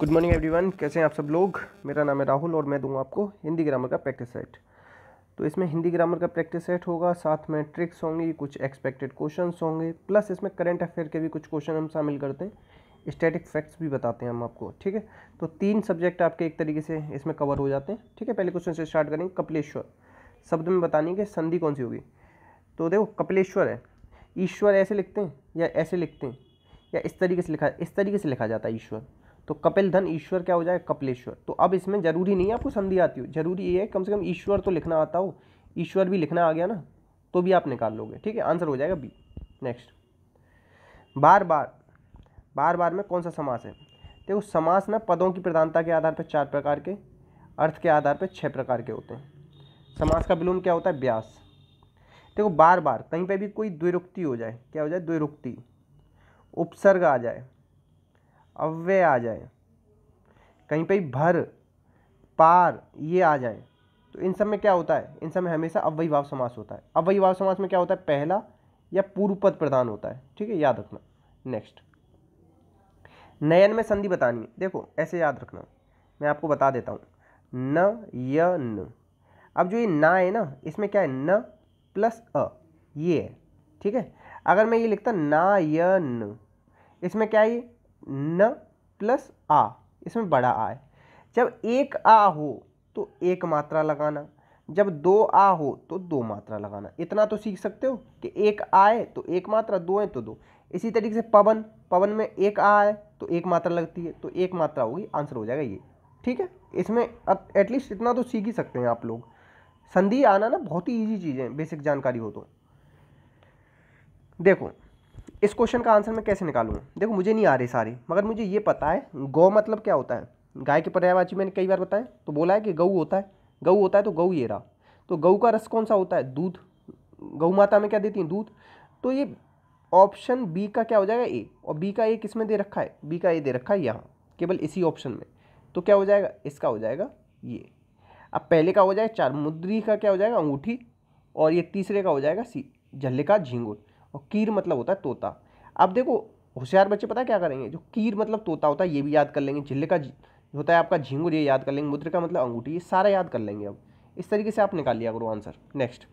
good morning everyone कैसे हैं आप सब लोग मेरा नाम है राहुल और मैं दूंगा आपको हिंदी ग्रामर का प्रैक्टिस सेट तो इसमें हिंदी ग्रामर का प्रैक्टिस सेट होगा साथ में ट्रिक्स होंगी कुछ एक्सपेक्टेड क्वेश्चन होंगे प्लस इसमें करंट अफेयर के भी कुछ क्वेश्चन हम शामिल करते हैं स्टैटिक फैक्ट्स भी बताते हैं हम आपको ठीक है तो तीन सब्जेक्ट आपके एक तरीके से इसमें कवर हो जाते हैं ठीक है पहले क्वेश्चन से स्टार्ट करेंगे कपिलेश्वर शब्द में बतानी कि संधि कौन सी होगी तो देखो कपिलेश्वर है ईश्वर ऐसे लिखते हैं या ऐसे लिखते हैं या इस तरीके से लिखा इस तरीके से लिखा जाता है ईश्वर तो कपिल धन ईश्वर क्या हो जाए कपिलेश्वर तो अब इसमें जरूरी नहीं है आपको संधि आती हो जरूरी ये है कम से कम ईश्वर तो लिखना आता हो ईश्वर भी लिखना आ गया ना तो भी आप निकाल लोगे ठीक है आंसर हो जाएगा बी नेक्स्ट बार बार बार बार में कौन सा समास है देखो समास ना पदों की प्रधानता के आधार पर चार प्रकार के अर्थ के आधार पर छः प्रकार के होते हैं समास का विलोम क्या होता है व्यास देखो बार बार कहीं पर भी कोई द्विरुक्ति हो जाए क्या हो जाए द्विरुक्ति उपसर्ग आ जाए अव्यय आ जाए कहीं पे भर पार ये आ जाए तो इन सब में क्या होता है इन सब में हमेशा अव्ययी भाव समास होता है अव्ययी भाव समास में क्या होता है पहला या पूर्व पद प्रधान होता है ठीक है याद रखना नेक्स्ट नयन में संधि बतानी है देखो ऐसे याद रखना मैं आपको बता देता हूँ न य न अब जो ये ना है ना इसमें क्या है न प्लस अ ये है ठीक है अगर मैं ये लिखता ना य न इसमें क्या है न प्लस आ इसमें बड़ा आ है जब एक आ हो तो एक मात्रा लगाना जब दो आ हो तो दो मात्रा लगाना इतना तो सीख सकते हो कि एक आए तो एक मात्रा दो है तो दो इसी तरीके से पवन पवन में एक आ है तो एक मात्रा लगती है तो एक मात्रा होगी आंसर हो जाएगा ये ठीक है इसमें अब एटलीस्ट इतना तो सीख ही सकते हैं आप लोग संधि आना ना बहुत ही ईजी चीज़ है बेसिक जानकारी हो तो देखो इस क्वेश्चन का आंसर मैं कैसे निकालूँ देखो मुझे नहीं आ रही सारी मगर मुझे ये पता है गौ मतलब क्या होता है गाय के पर्यायवाची मैंने कई बार बताया तो बोला है कि गऊ होता है गऊ होता है तो गऊ ये रहा तो गऊ का रस कौन सा होता है दूध गऊ माता में क्या देती हैं दूध तो ये ऑप्शन बी का क्या हो जाएगा ए और बी का ए किस में दे रखा है बी का ए दे रखा है यहाँ केवल इसी ऑप्शन में तो क्या हो जाएगा इसका हो जाएगा ये अब पहले का हो जाएगा चार मुद्री का क्या हो जाएगा अंगूठी और ये तीसरे का हो जाएगा सी झल्ले का झींगुर और कीर मतलब होता है तोता अब देखो होशियार बच्चे पता क्या करेंगे जो कीर मतलब तोता होता है ये भी याद कर लेंगे झिल्ले का होता है आपका झींगुर ये याद कर लेंगे मुद्र का मतलब अंगूठी ये सारा याद कर लेंगे अब इस तरीके से आप निकाल लिया करो आंसर नेक्स्ट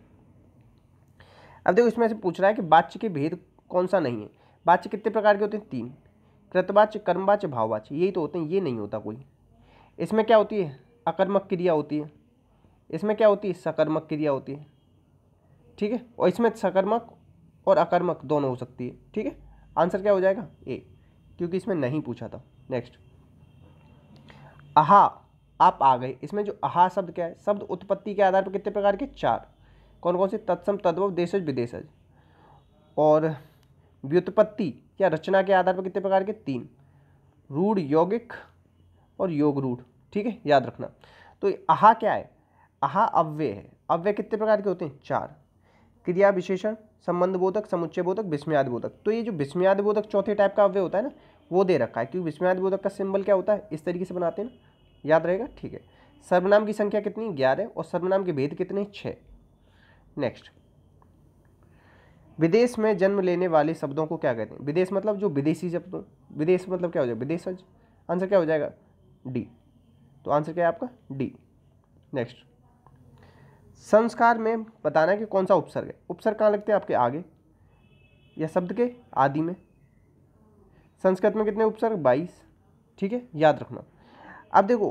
अब देखो इसमें से पूछ रहा है कि बाच्य के भेद कौन सा नहीं है बाच्य कितने प्रकार के होते हैं तीन कृतवाच्य कर्मवाच्य भाववाच्य यही तो होते हैं ये नहीं होता कोई इसमें क्या होती है अकर्मक क्रिया होती है इसमें क्या होती है सकर्मक क्रिया होती है ठीक है और इसमें सकर्मक और अकर्मक दोनों हो सकती है ठीक है आंसर क्या हो जाएगा ए क्योंकि इसमें नहीं पूछा था नेक्स्ट आहा आप आ गए इसमें जो आहा शब्द क्या है शब्द उत्पत्ति के आधार पर कितने प्रकार के चार कौन कौन से तत्सम तद्व देशज विदेशज और व्युत्पत्ति या रचना के आधार पर कितने प्रकार के तीन रूढ़ यौगिक और योग रूढ़ ठीक है याद रखना तो आहा क्या है आहा अव्यय है अव्यय कितने प्रकार के होते हैं चार क्रिया विशेषण संबंध बोधक समुच्चय बोधक विस्मयाद बोधक तो ये जो विस्मयाद बोधक चौथे टाइप का अव्यय होता है ना वो दे रखा है क्योंकि विस्मयाद बोधक का सिंबल क्या होता है इस तरीके से बनाते हैं ना याद रहेगा ठीक है सर्वनाम की संख्या कितनी ग्यारह और सर्वनाम के भेद कितने छः नेक्स्ट विदेश में जन्म लेने वाले शब्दों को क्या कहते हैं विदेश मतलब जो विदेशी शब्दों विदेश मतलब क्या हो जाएगा विदेशज आंसर क्या हो जाएगा डी तो आंसर क्या है आपका डी नेक्स्ट संस्कार में बताना है कि कौन सा उपसर्ग है उपसर्ग कहाँ लगते हैं आपके आगे या शब्द के आदि में संस्कृत में कितने उपसर्ग बाईस ठीक है याद रखना अब देखो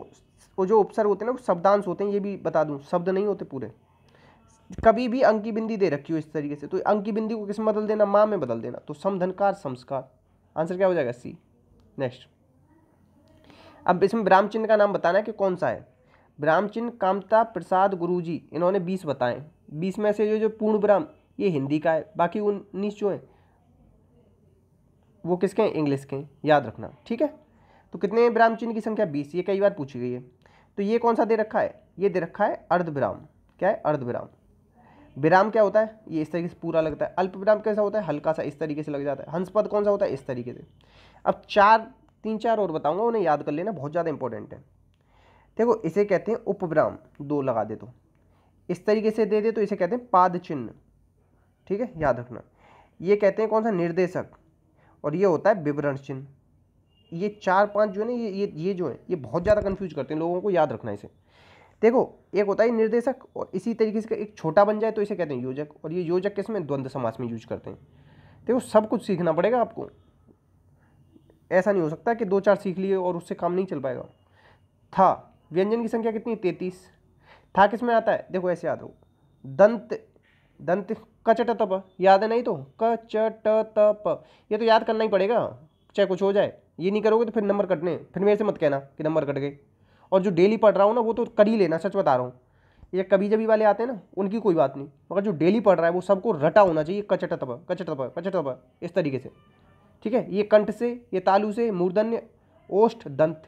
वो जो उपसर्ग होते हैं ना वो शब्दांश होते हैं ये भी बता दूँ शब्द नहीं होते पूरे कभी भी अंक की बिंदी दे रखी हो इस तरीके से तो अंक की बिंदी को किस में बदल देना माँ में बदल देना तो समधनकार संस्कार आंसर क्या हो जाएगा सी नेक्स्ट अब इसमें विराम चिन्ह का नाम बताना है कि कौन सा है ब्राह्मचिन कामता प्रसाद गुरुजी इन्होंने बीस बताएं बीस में से जो जो पूर्ण ब्राह्म ये हिंदी का है बाकी उन्नीस जो हैं वो किसके हैं इंग्लिश के हैं याद रखना ठीक है तो कितने ब्राह्मचिन की संख्या बीस ये कई बार पूछी गई है तो ये कौन सा दे रखा है ये दे रखा है अर्धविराम क्या है अर्धविराम विराम क्या होता है ये इस तरीके से पूरा लगता है अल्प विराम कैसा होता है हल्का सा इस तरीके से लग जाता है हंसपद कौन सा होता है इस तरीके से अब चार तीन चार और बताऊंगा उन्हें याद कर लेना बहुत ज़्यादा इंपॉर्टेंट है देखो इसे कहते हैं उपविराम दो लगा दे तो इस तरीके से दे दे तो इसे कहते हैं पाद चिन्ह ठीक है याद रखना ये कहते हैं कौन सा निर्देशक और ये होता है विवरण चिन्ह ये चार पांच जो है ना ये ये ये जो है ये बहुत ज़्यादा कन्फ्यूज करते हैं लोगों को याद रखना इसे देखो एक होता है निर्देशक और इसी तरीके से एक छोटा बन जाए तो इसे कहते हैं योजक और ये योजक किस में द्वंद्व समास में यूज करते हैं देखो सब कुछ सीखना पड़ेगा आपको ऐसा नहीं हो सकता कि दो चार सीख लिए और उससे काम नहीं चल पाएगा था व्यंजन की संख्या कितनी तैतीस था किस में आता है देखो ऐसे याद हो दंत दंत कचट तप याद है नहीं तो कचट तप ये तो याद करना ही पड़ेगा चाहे कुछ हो जाए ये नहीं करोगे तो फिर नंबर कटने फिर मेरे से मत कहना कि नंबर कट गए और जो डेली पढ़ रहा हूँ ना वो तो कर ही लेना सच बता रहा हूँ ये कभी जभी वाले आते हैं ना उनकी कोई बात नहीं मगर जो डेली पढ़ रहा है वो सबको रटा होना चाहिए कचट तप कचट तप कचट तप इस तरीके से ठीक है ये कंठ से ये तालू से मूर्धन्य ओष्ठ दंत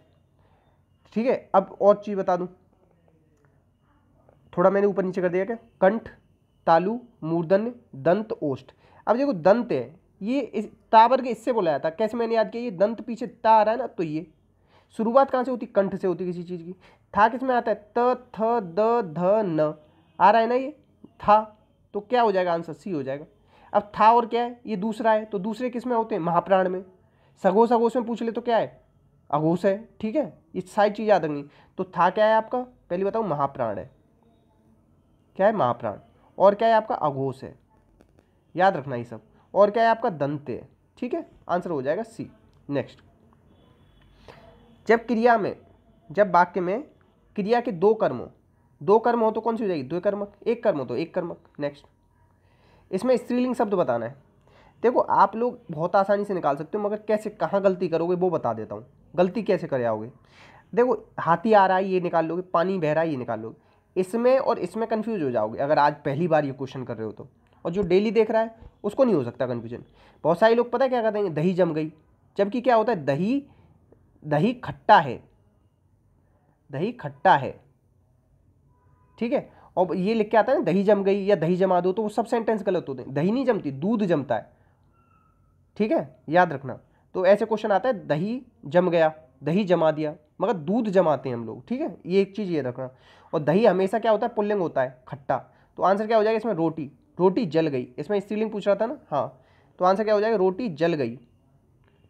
ठीक है अब और चीज़ बता दूँ थोड़ा मैंने ऊपर नीचे कर दिया क्या कंठ तालु मूर्धन्य दंत ओष्ठ अब देखो दंत है ये इस ताबर के इससे बोला जाता कैसे मैंने याद किया ये दंत पीछे ता आ रहा है ना तो ये शुरुआत कहाँ से होती कंठ से होती किसी चीज़ की था किस में आता है त थ द ध न आ रहा है ना ये था तो क्या हो जाएगा आंसर सी हो जाएगा अब था और क्या है ये दूसरा है तो दूसरे किस में होते हैं महाप्राण में सगोश अगोश में पूछ ले तो क्या है अगोश है ठीक है ये सारी चीज़ याद रखनी तो था क्या है आपका पहले बताऊँ महाप्राण है क्या है महाप्राण और क्या है आपका अघोष है याद रखना ये सब और क्या है आपका दंते है ठीक है आंसर हो जाएगा सी नेक्स्ट जब क्रिया में जब वाक्य में क्रिया के दो कर्म दो कर्म हो तो कौन सी हो जाएगी दो कर्मक एक कर्म हो तो एक कर्मक नेक्स्ट इसमें स्त्रीलिंग शब्द बताना है देखो आप लोग बहुत आसानी से निकाल सकते हो मगर कैसे कहाँ गलती करोगे वो बता देता हूँ गलती कैसे कर आओगे देखो हाथी आ रहा है ये निकाल लोगे पानी बह रहा है ये निकाल लोगे इसमें और इसमें कन्फ्यूज हो जाओगे अगर आज पहली बार ये क्वेश्चन कर रहे हो तो और जो डेली देख रहा है उसको नहीं हो सकता कन्फ्यूजन बहुत सारे लोग पता है क्या कहते हैं दही जम गई जबकि क्या होता है दही दही खट्टा है दही खट्टा है ठीक है और ये लिख के आता है ना दही जम गई या दही जमा दो तो वो सब सेंटेंस गलत होते हैं दही नहीं जमती दूध जमता है ठीक है याद रखना तो ऐसे क्वेश्चन आता है दही जम गया दही जमा दिया मगर दूध जमाते हैं हम लोग ठीक है ये एक चीज़ ये रखना और दही हमेशा क्या होता है पुल्लिंग होता है खट्टा तो आंसर क्या हो जाएगा इसमें रोटी रोटी जल गई इसमें स्त्रीलिंग पूछ रहा था ना हाँ तो आंसर क्या हो जाएगा रोटी जल गई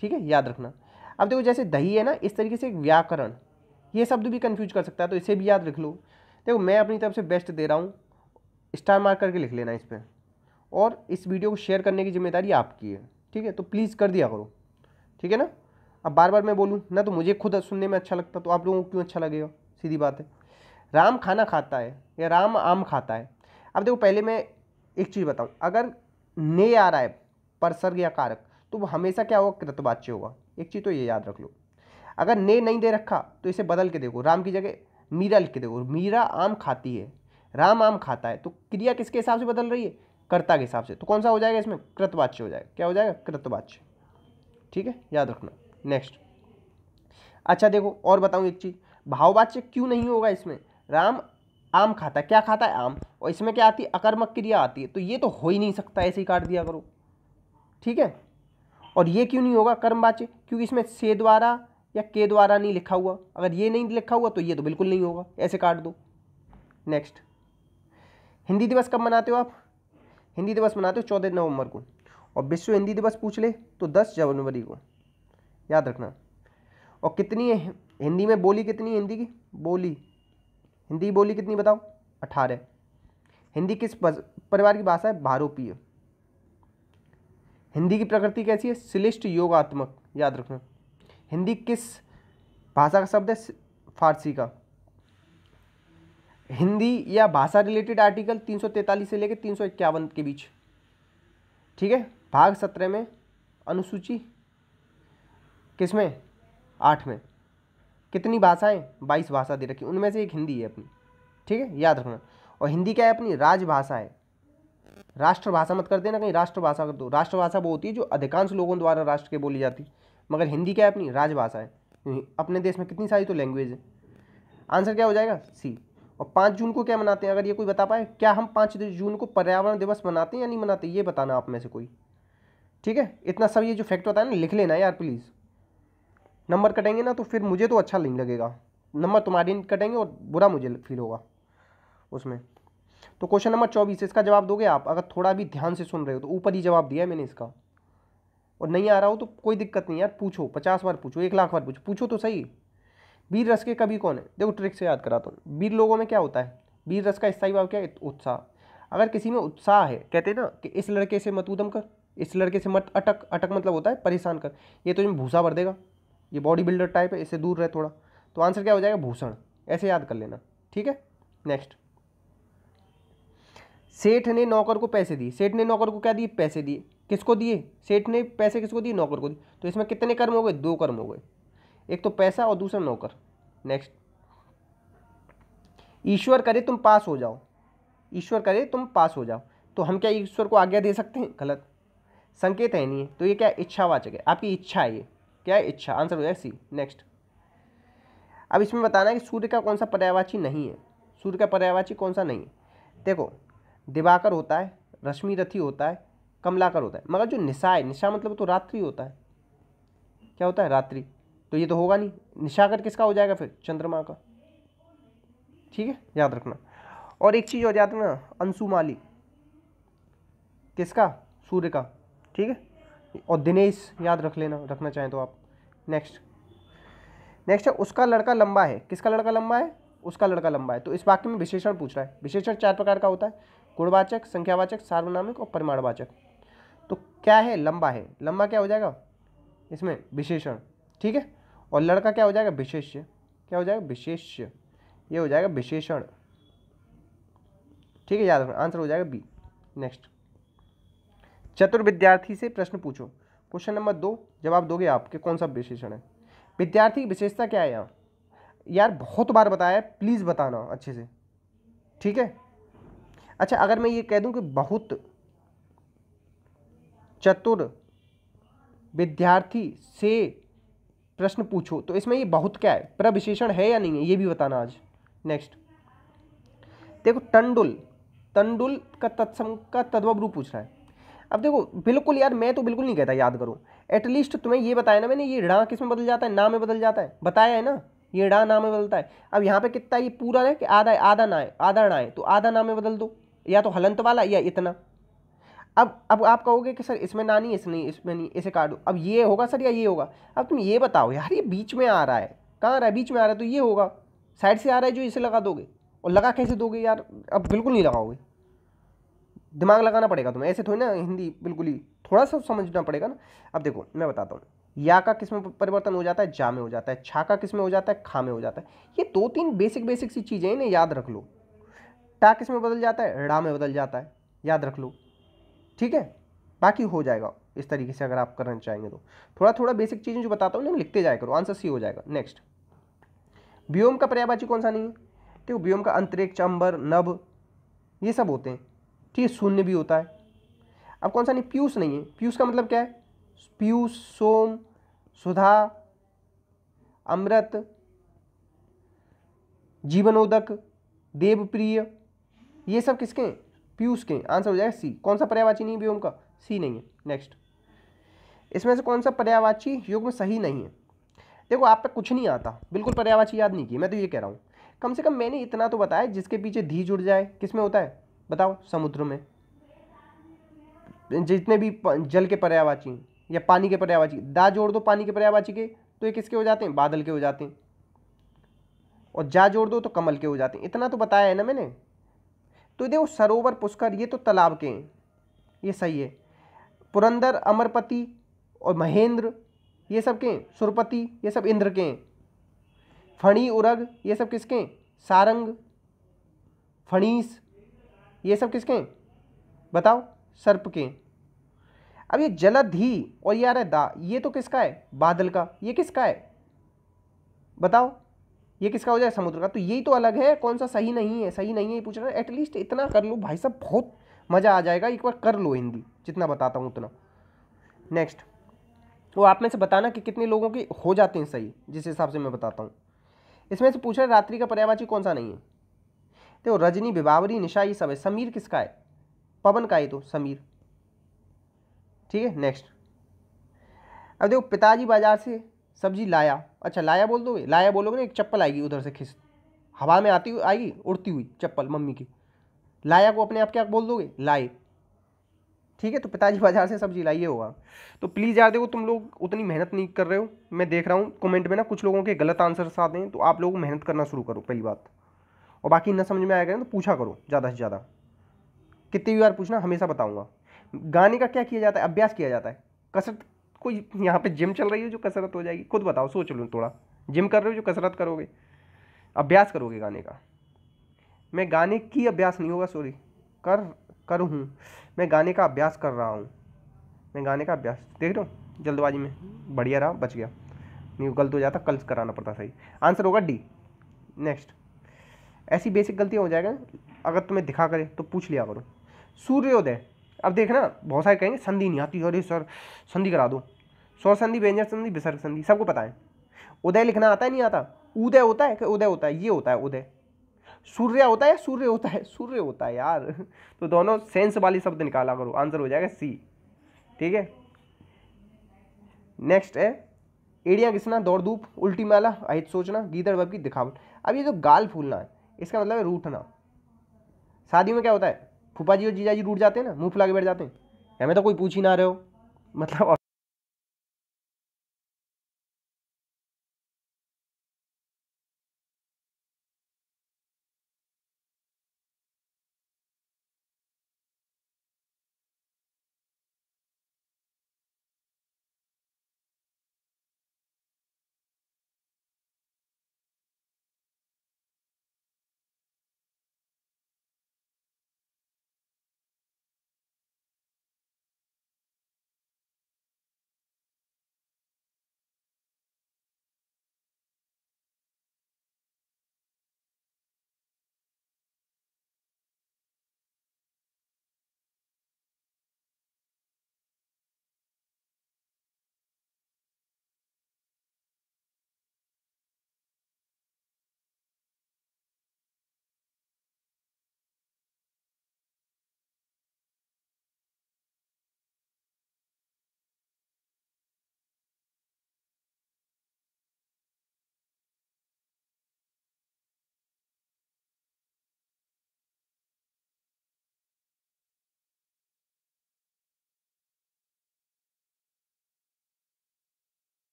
ठीक है याद रखना अब देखो जैसे दही है ना इस तरीके से एक व्याकरण ये शब्द भी कन्फ्यूज कर सकता है तो इसे भी याद रख लो देखो मैं अपनी तरफ से बेस्ट दे रहा हूँ स्टार मार्क करके लिख लेना इस पर और इस वीडियो को शेयर करने की जिम्मेदारी आपकी है ठीक है तो प्लीज़ कर दिया करो ठीक है ना अब बार बार मैं बोलूँ ना तो मुझे खुद सुनने में अच्छा लगता तो आप लोगों को क्यों अच्छा लगेगा सीधी बात है राम खाना खाता है या राम आम खाता है अब देखो पहले मैं एक चीज़ बताऊँ अगर ने आ रहा है परसर्ग या कारक तो वो हमेशा क्या होगा कृतवाच्य होगा एक चीज़ तो ये याद रख लो अगर ने नहीं दे रखा तो इसे बदल के देखो राम की जगह मीरा लिख के देखो मीरा आम खाती है राम आम खाता है तो क्रिया किसके हिसाब से बदल रही है कर्ता के हिसाब से तो कौन सा हो जाएगा इसमें कृतवाच्य हो जाएगा क्या हो जाएगा कृतवाच्य ठीक है याद रखना नेक्स्ट अच्छा देखो और बताऊँ एक चीज़ भाववाच्य क्यों नहीं होगा इसमें राम आम खाता है क्या खाता है आम और इसमें क्या आती है अकर्मक क्रिया आती है तो ये तो हो ही नहीं सकता ऐसे ही काट दिया करो ठीक है और ये क्यों नहीं होगा कर्मवाच्य क्योंकि इसमें से द्वारा या के द्वारा नहीं लिखा हुआ अगर ये नहीं लिखा हुआ तो ये तो बिल्कुल नहीं होगा ऐसे काट दो नेक्स्ट हिंदी दिवस कब मनाते हो आप हिंदी दिवस मनाते हो चौदह नवंबर को और विश्व हिंदी दिवस पूछ ले तो दस जनवरी को याद रखना और कितनी है हिंदी में बोली कितनी हिंदी की बोली हिंदी बोली कितनी बताओ अठारह हिंदी किस परिवार की भाषा है भारोपीय हिंदी की प्रकृति कैसी है शिलिष्ट योगात्मक याद रखना हिंदी किस भाषा का शब्द है फारसी का हिंदी या भाषा रिलेटेड आर्टिकल 343 से लेकर तीन के बीच ठीक है भाग सत्रह में अनुसूची किस में आठ में कितनी भाषाएं बाईस भाषा दे रखी उनमें से एक हिंदी है अपनी ठीक है याद रखना और हिंदी क्या है अपनी राजभाषा है राष्ट्रभाषा मत कर देना कहीं राष्ट्रभाषा कर दो राष्ट्रभाषा वो होती है जो अधिकांश लोगों द्वारा राष्ट्र के बोली जाती मगर हिंदी क्या है अपनी राजभाषा है अपने देश में कितनी सारी तो लैंग्वेज है आंसर क्या हो जाएगा सी और पाँच जून को क्या मनाते हैं अगर ये कोई बता पाए क्या हम पाँच जून को पर्यावरण दिवस मनाते हैं या नहीं मनाते ये बताना आप में से कोई ठीक है इतना सब ये जो फैक्ट होता है ना लिख लेना यार प्लीज़ नंबर कटेंगे ना तो फिर मुझे तो अच्छा नहीं लगेगा नंबर तुम्हारे कटेंगे और बुरा मुझे फील होगा उसमें तो क्वेश्चन नंबर चौबीस इसका जवाब दोगे आप अगर थोड़ा भी ध्यान से सुन रहे हो तो ऊपर ही जवाब दिया है मैंने इसका और नहीं आ रहा हो तो कोई दिक्कत नहीं यार पूछो पचास बार पूछो एक लाख बार पूछो पूछो तो सही वीर रस के कभी कौन है देखो ट्रिक से याद कराता हूँ वीर लोगों में क्या होता है वीर रस का स्थाई भाव क्या है उत्साह अगर किसी में उत्साह है कहते ना कि इस लड़के से मत उदम कर इस लड़के से मत अटक अटक मतलब होता है परेशान कर ये तो इसमें भूसा भर देगा ये बॉडी बिल्डर टाइप है इससे दूर रहे थोड़ा तो आंसर क्या हो जाएगा भूषण ऐसे याद कर लेना ठीक है नेक्स्ट सेठ ने नौकर को पैसे दिए सेठ ने नौकर को क्या दिए पैसे दिए किसको दिए सेठ ने पैसे किसको दिए नौकर को दिए तो इसमें कितने कर्म हो गए दो कर्म हो गए एक तो पैसा और दूसरा नौकर नेक्स्ट ईश्वर करे तुम पास हो जाओ ईश्वर करे तुम पास हो जाओ तो हम क्या ईश्वर को आज्ञा दे सकते हैं गलत संकेत है नहीं है तो ये क्या इच्छावाचक है आपकी इच्छा है ये क्या है इच्छा आंसर हो जाएगा सी नेक्स्ट अब इसमें बताना है कि सूर्य का कौन सा पर्यावाची नहीं है सूर्य का पर्यावाची कौन सा नहीं है देखो दिवाकर होता है रश्मि रथी होता है कमलाकर होता है मगर जो निशा है निशा मतलब तो रात्रि होता है क्या होता है रात्रि तो ये तो होगा नहीं निशाकर किसका हो जाएगा फिर चंद्रमा का ठीक है याद रखना और एक चीज़ और याद रखना अंशुमाली किसका सूर्य का ठीक है और दिनेश याद रख लेना रखना चाहें तो आप नेक्स्ट नेक्स्ट है उसका लड़का लंबा है किसका लड़का लंबा है उसका लड़का लंबा है तो इस वाक्य में विशेषण पूछ रहा है विशेषण चार प्रकार का होता है गुणवाचक संख्यावाचक सार्वनामिक और परिमाणवाचक तो क्या है लंबा है लंबा क्या हो जाएगा इसमें विशेषण ठीक है और लड़का क्या हो जाएगा विशेष्य क्या हो जाएगा विशेष्य ये हो जाएगा विशेषण ठीक है याद रखना आंसर हो जाएगा बी नेक्स्ट चतुर विद्यार्थी से प्रश्न पूछो क्वेश्चन नंबर दो जवाब दोगे आप कि कौन सा विशेषण है विद्यार्थी की विशेषता क्या है यहाँ यार बहुत बार बताया प्लीज़ बताना अच्छे से ठीक है अच्छा अगर मैं ये कह दूँ कि बहुत चतुर विद्यार्थी से प्रश्न पूछो तो इसमें ये बहुत क्या है प्रविशेषण है या नहीं है ये भी बताना आज नेक्स्ट देखो टंडुल तंडुल का तत्सम का तद्भव रूप पूछ रहा है अब देखो बिल्कुल यार मैं तो बिल्कुल नहीं कहता याद करो एटलीस्ट तुम्हें ये बताया ना मैंने ये ड़ा किस में बदल जाता है ना में बदल जाता है बताया है ना ये ड़ा ना में बदलता है अब यहाँ पे कितना ये पूरा है कि आधा है आधा ना है आधा ना है तो आधा ना में बदल दो या तो हलंत वाला या इतना अब अब आप कहोगे कि सर इसमें ना नहीं इसमें इसमें नहीं इसे काट दो अब ये होगा सर या ये होगा अब तुम ये बताओ यार ये बीच में आ रहा है कहाँ आ रहा है बीच में आ रहा है तो ये होगा साइड से आ रहा है जो इसे लगा दोगे और लगा कैसे दोगे यार अब बिल्कुल नहीं लगाओगे दिमाग लगाना पड़ेगा तुम्हें ऐसे थोड़ी ना हिंदी बिल्कुल ही थोड़ा सा समझना पड़ेगा ना अब देखो मैं बताता हूँ या का किस में परिवर्तन हो जाता है जा में हो जाता है छा का किस में हो जाता है खा में हो जाता है ये दो तीन बेसिक बेसिक सी चीज़ें इन्हें याद रख लो टा किस में बदल जाता है रा में बदल जाता है याद रख लो ठीक है बाकी हो जाएगा इस तरीके से अगर आप करना चाहेंगे तो थोड़ा थोड़ा बेसिक चीज़ें जो बताता हूँ ना लिखते जाए करो आंसर सी हो जाएगा नेक्स्ट व्योम का पर्यायवाची कौन सा नहीं है देखो व्योम का अंतरिक्ष अंबर नभ ये सब होते हैं ठीक ये शून्य भी होता है अब कौन सा नहीं पीयूष नहीं है पीयूष का मतलब क्या है पीयूष सोम सुधा अमृत जीवनोदक देवप्रिय ये सब किसके हैं पीयूष के आंसर हो जाएगा सी कौन सा पर्यावाची नहीं है का सी नहीं है नेक्स्ट इसमें से कौन सा पर्यावाची में सही नहीं है देखो आप पे कुछ नहीं आता बिल्कुल पर्यावाची याद नहीं की मैं तो ये कह रहा हूँ कम से कम मैंने इतना तो बताया जिसके पीछे धी जुड़ जाए किस में होता है बताओ समुद्र में जितने भी जल के पर्यावाची या पानी के पर्यावाची दा जोड़ दो पानी के पर्यावाची के तो ये किसके हो जाते हैं बादल के हो जाते हैं और जा जोड़ दो तो कमल के हो जाते हैं इतना तो बताया है ना मैंने तो देखो सरोवर पुष्कर ये तो तालाब के हैं ये सही है पुरंदर अमरपति और महेंद्र ये सब के हैं सुरपति ये सब इंद्र के हैं फणी उरग ये सब किसके हैं सारंग फणीस ये सब किसके हैं बताओ सर्प के अब ये जलद और ये आ रहा है दा ये तो किसका है बादल का ये किसका है बताओ ये किसका हो जाए समुद्र का तो यही तो अलग है कौन सा सही नहीं है सही नहीं है पूछ रहा है एटलीस्ट इतना कर लो भाई साहब बहुत मज़ा आ जाएगा एक बार कर लो हिंदी जितना बताता हूँ उतना नेक्स्ट वो तो आप में से बताना कि कितने लोगों के हो जाते हैं सही जिस हिसाब से मैं बताता हूँ इसमें से पूछ रहा है रात्रि का पर्यावाची कौन सा नहीं है देखो तो रजनी बिबावरी निशा ये सब है समीर किसका है पवन का है तो समीर ठीक है नेक्स्ट अब देखो पिताजी बाजार से सब्जी लाया अच्छा लाया बोल दोगे लाया बोलोगे ना एक चप्पल आएगी उधर से खिस हवा में आती हुई आएगी उड़ती हुई चप्पल मम्मी की लाया को अपने आप क्या बोल दोगे लाए ठीक है तो पिताजी बाजार से सब्जी लाइए होगा तो प्लीज़ यार देखो तुम लोग उतनी मेहनत नहीं कर रहे हो मैं देख रहा हूँ कमेंट में ना कुछ लोगों के गलत आंसर्स आते हैं तो आप लोग मेहनत करना शुरू करो पहली बात और बाकी ना समझ में करें तो पूछा करो ज़्यादा से ज़्यादा कितनी भी बार पूछना हमेशा बताऊँगा गाने का क्या किया जाता है अभ्यास किया जाता है कसरत कोई यहाँ पे जिम चल रही है जो कसरत हो जाएगी खुद बताओ सोच लूँ थोड़ा जिम कर रहे हो जो कसरत करोगे अभ्यास करोगे गाने का मैं गाने की अभ्यास नहीं होगा सॉरी कर कर हूँ मैं गाने का अभ्यास कर रहा हूँ मैं गाने का अभ्यास देख रहा हूँ जल्दबाजी में बढ़िया रहा बच गया नहीं गलत हो जाता कल कराना पड़ता सही आंसर होगा डी नेक्स्ट ऐसी बेसिक गलतियाँ हो जाएगा अगर तुम्हें दिखा करे तो पूछ लिया करो सूर्योदय अब देखना बहुत सारे कहेंगे संधि नहीं आती अरे सर संधि करा दो स्वर संधि व्यंजन संधि विसर्ग संधि सबको पता है उदय लिखना आता है नहीं आता उदय होता है कि उदय होता है ये होता है उदय सूर्य होता है सूर्य होता है सूर्य होता है यार तो दोनों सेंस वाली शब्द निकाला करो आंसर हो जाएगा सी ठीक है नेक्स्ट है एड़िया घिसना दौड़ धूप उल्टी माला अहित सोचना गीदड़ बब की दिखावट अब ये जो गाल फूलना है इसका मतलब है रूठना शादियों में क्या होता है फूफा जी और जीजा जी रूठ जाते हैं ना मुँह फुला के बैठ जाते हैं हमें तो कोई पूछ ही ना रहे हो मतलब